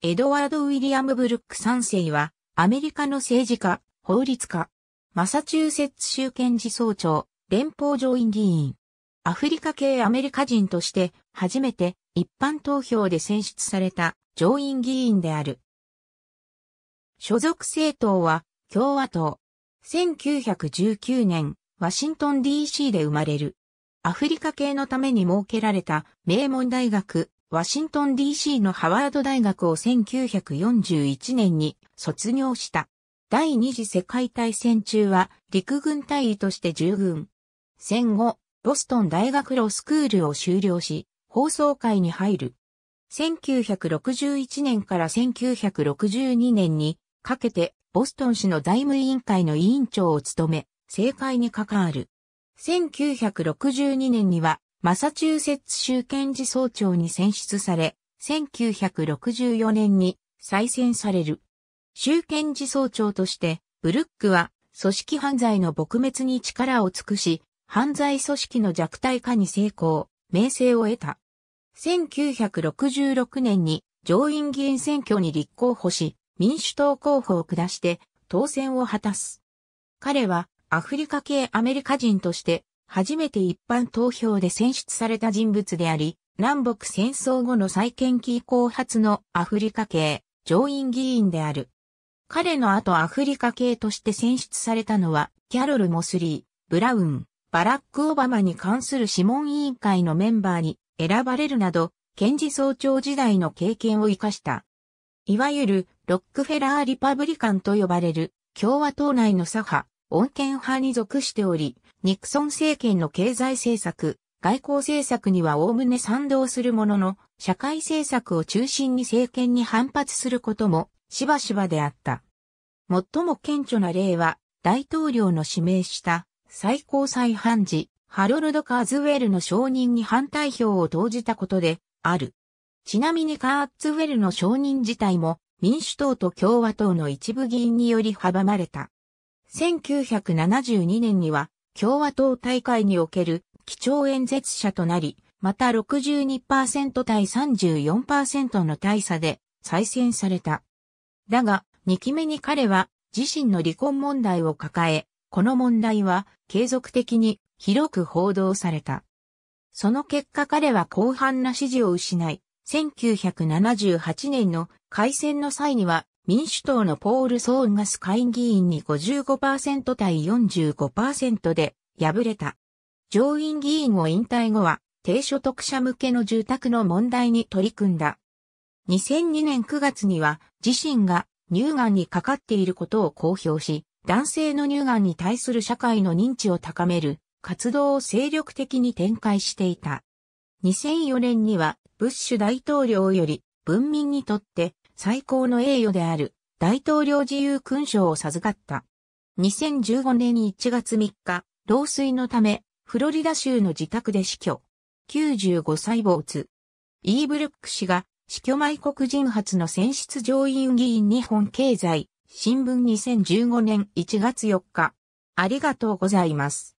エドワード・ウィリアム・ブルック3世は、アメリカの政治家、法律家、マサチューセッツ州検事総長、連邦上院議員、アフリカ系アメリカ人として、初めて一般投票で選出された上院議員である。所属政党は、共和党。1919年、ワシントン DC で生まれる。アフリカ系のために設けられた名門大学、ワシントン DC のハワード大学を1941年に卒業した。第二次世界大戦中は陸軍隊医として従軍。戦後、ボストン大学ロスクールを修了し、放送会に入る。1961年から1962年にかけてボストン市の財務委員会の委員長を務め、政界に関わる。1962年にはマサチューセッツ州検事総長に選出され、1964年に再選される。州検事総長として、ブルックは組織犯罪の撲滅に力を尽くし、犯罪組織の弱体化に成功、名声を得た。1966年に上院議員選挙に立候補し、民主党候補を下して当選を果たす。彼はアフリカ系アメリカ人として初めて一般投票で選出された人物であり、南北戦争後の再建期以降初のアフリカ系上院議員である。彼の後アフリカ系として選出されたのは、キャロル・モスリー、ブラウン、バラック・オバマに関する諮問委員会のメンバーに選ばれるなど、検事総長時代の経験を生かした。いわゆるロックフェラー・リパブリカンと呼ばれる共和党内の左派、穏健派に属しており、ニクソン政権の経済政策、外交政策には概ね賛同するものの、社会政策を中心に政権に反発することもしばしばであった。最も顕著な例は、大統領の指名した最高裁判事、ハロルド・カーズウェルの承認に反対票を投じたことで、ある。ちなみにカーズウェルの承認自体も、民主党と共和党の一部議員により阻まれた。1972年には共和党大会における基調演説者となり、また62%対34%の大差で再選された。だが、2期目に彼は自身の離婚問題を抱え、この問題は継続的に広く報道された。その結果彼は広範な支持を失い、1978年の改選の際には民主党のポール・ソーンガス会議員に55%対45%で敗れた。上院議員を引退後は低所得者向けの住宅の問題に取り組んだ。2002年9月には自身が乳がんにかかっていることを公表し、男性の乳がんに対する社会の認知を高める活動を精力的に展開していた。2004年にはブッシュ大統領より文民にとって最高の栄誉である大統領自由勲章を授かった。2015年1月3日、老衰のため、フロリダ州の自宅で死去。95歳没。イーブルック氏が死去前国人初の選出上院議員日本経済、新聞2015年1月4日。ありがとうございます。